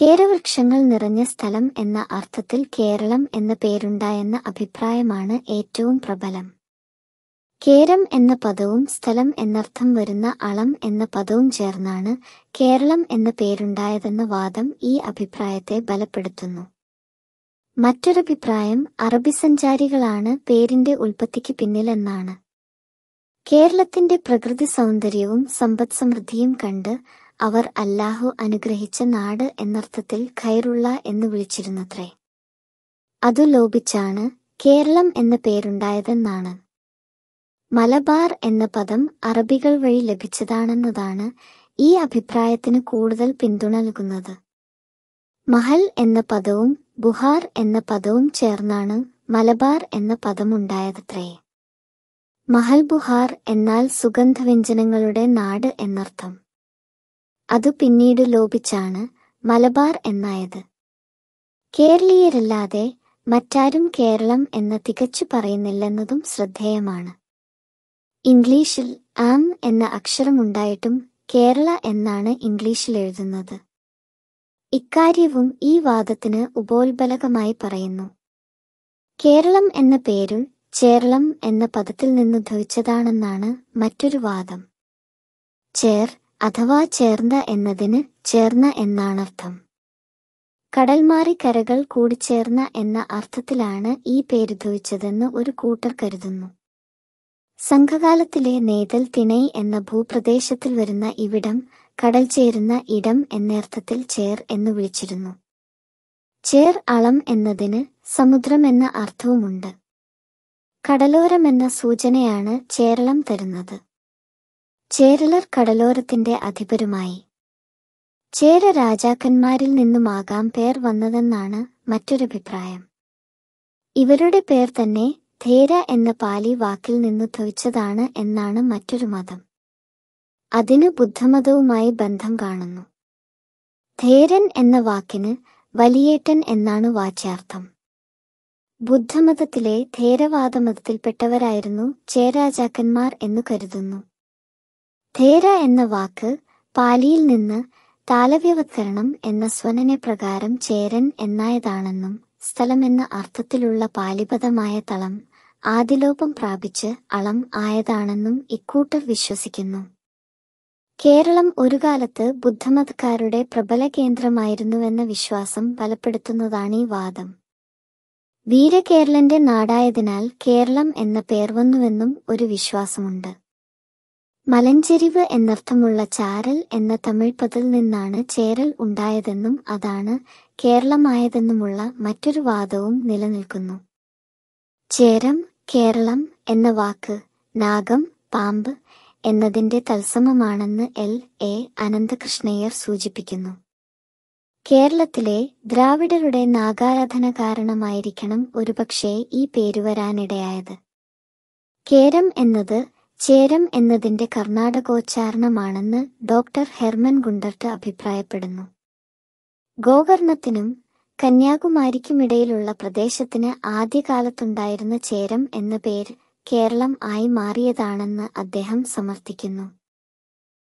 കേരവൃക്ഷങ്ങൾ നിറഞ്ഞ സ്ഥലം എന്ന അർത്ഥത്തിൽ കേരളം എന്ന പേരുണ്ടായെന്ന അഭിപ്രായമാണ് ഏറ്റവും പ്രബലം കേരം എന്ന പദവും സ്ഥലം എന്നർത്ഥം വരുന്ന അളം എന്ന പദവും ചേർന്നാണ് കേരളം എന്ന പേരുണ്ടായതെന്ന വാദം ഈ അഭിപ്രായത്തെ ബലപ്പെടുത്തുന്നു മറ്റൊരഭിപ്രായം അറബി സഞ്ചാരികളാണ് പേരിന്റെ ഉൽപ്പത്തിക്ക് പിന്നിലെന്നാണ് കേരളത്തിന്റെ പ്രകൃതി സൗന്ദര്യവും സമൃദ്ധിയും കണ്ട് അവർ അല്ലാഹു അനുഗ്രഹിച്ച നാട് എന്നർത്ഥത്തിൽ ഖൈറുള്ള എന്ന് വിളിച്ചിരുന്നത്രേ അതു ലോപിച്ചാണ് കേരളം എന്ന പേരുണ്ടായതെന്നാണ് മലബാർ എന്ന പദം അറബികൾ വഴി ലഭിച്ചതാണെന്നതാണ് ഈ അഭിപ്രായത്തിന് കൂടുതൽ പിന്തുണ നൽകുന്നത് മഹൽ എന്ന പദവും ബുഹാർ എന്ന പദവും ചേർന്നാണ് മലബാർ എന്ന പദമുണ്ടായതത്രേ മഹൽ ബുഹാർ എന്നാൽ സുഗന്ധവ്യഞ്ജനങ്ങളുടെ നാട് എന്നർത്ഥം അതു പിന്നീട് ലോപിച്ചാണ് മലബാർ എന്നായത് കേരളീയരല്ലാതെ മറ്റാരും കേരളം എന്ന തികച്ചു പറയുന്നില്ലെന്നതും ശ്രദ്ധേയമാണ് ഇംഗ്ലീഷിൽ ആം എന്ന അക്ഷരമുണ്ടായിട്ടും കേരള എന്നാണ് ഇംഗ്ലീഷിൽ എഴുതുന്നത് ഇക്കാര്യവും ഈ വാദത്തിന് ഉപോത്ബലകമായി പറയുന്നു കേരളം എന്ന പേരും ചേരളം എന്ന പദത്തിൽ നിന്നുദ്ധവിച്ചതാണെന്നാണ് മറ്റൊരു വാദം ചേർ അഥവാ ചേർന്ന എന്നതിന് ചേർന്ന എന്നാണർത്ഥം കടൽമാറി കരകൾ കൂടിച്ചേർന്ന എന്ന അർത്ഥത്തിലാണ് ഈ പേരുദ്ഭവിച്ചതെന്ന് ഒരു കൂട്ടർ കരുതുന്നു സംഘകാലത്തിലെ നേതൽ തിണൈ എന്ന ഭൂപ്രദേശത്തിൽ വരുന്ന ഇവിടം കടൽ ചേരുന്ന ഇടം എന്നർത്ഥത്തിൽ ചേർ എന്ന് വിളിച്ചിരുന്നു ചേർ അളം എന്നതിന് സമുദ്രം എന്ന അർത്ഥവുമുണ്ട് കടലോരം എന്ന സൂചനയാണ് ചേരളം തരുന്നത് ചേരലർ കടലോരത്തിന്റെ അധിപരുമായി ചേര രാജാക്കന്മാരിൽ നിന്നുമാകാം പേർ വന്നതെന്നാണ് മറ്റൊരു അഭിപ്രായം ഇവരുടെ പേർ തന്നെ ധേര എന്ന പാലി വാക്കിൽ നിന്ന് ധവിച്ചതാണ് എന്നാണ് മറ്റൊരു മതം അതിന് ബുദ്ധമതവുമായി ബന്ധം കാണുന്നു ധേരൻ എന്ന വാക്കിന് വലിയേട്ടൻ എന്നാണ് വാച്യാർത്ഥം ബുദ്ധമതത്തിലെ ധേരവാദമതത്തിൽപ്പെട്ടവരായിരുന്നു ചേരാജാക്കന്മാർ എന്നു കരുതുന്നു ധേര എന്ന വാക്ക് പാലിയിൽ നിന്ന് താലവ്യവത്കരണം എന്ന സ്വനനെ പ്രകാരം ചേരൻ എന്നായതാണെന്നും സ്ഥലമെന്ന അർത്ഥത്തിലുള്ള പാലിപദമായ തളം ആദിലോപം പ്രാപിച്ച് അളം ആയതാണെന്നും ഇക്കൂട്ടർ വിശ്വസിക്കുന്നു കേരളം ഒരു കാലത്ത് ബുദ്ധമതക്കാരുടെ പ്രബല കേന്ദ്രമായിരുന്നുവെന്ന വിശ്വാസം ബലപ്പെടുത്തുന്നതാണ് ഈ വാദം വീരകേരളന്റെ നാടായതിനാൽ കേരളം എന്ന പേർ വന്നുവെന്നും ഒരു വിശ്വാസമുണ്ട് മലഞ്ചെരിവ് എന്നർത്ഥമുള്ള ചാരൽ എന്ന തമിഴ് പദത്തിൽ നിന്നാണ് ചേരൽ ഉണ്ടായതെന്നും അതാണ് കേരളമായതെന്നുമുള്ള മറ്റൊരു വാദവും നിലനിൽക്കുന്നു ചേരം കേരളം എന്ന വാക്ക് നാഗം പാമ്പ് എന്നതിന്റെ തത്സമമാണെന്ന് എൽ എ അനന്തകൃഷ്ണയ്യർ സൂചിപ്പിക്കുന്നു കേരളത്തിലെ ദ്രാവിഡരുടെ നാഗാരാധന കാരണമായിരിക്കണം ഒരുപക്ഷേ ഈ പേരുവരാനിടയായത് കേരം എന്നത് ചേരം എന്നതിന്റെ കർണാടകോച്ചാരണമാണെന്ന് ഡോക്ടർ ഹെർമൻ ഗുണ്ടർട്ട് അഭിപ്രായപ്പെടുന്നു ഗോകർണത്തിനും കന്യാകുമാരിക്കുമിടയിലുള്ള പ്രദേശത്തിന് ആദ്യകാലത്തുണ്ടായിരുന്ന ചേരം എന്ന പേര് കേരളം ആയി മാറിയതാണെന്ന് അദ്ദേഹം സമർത്ഥിക്കുന്നു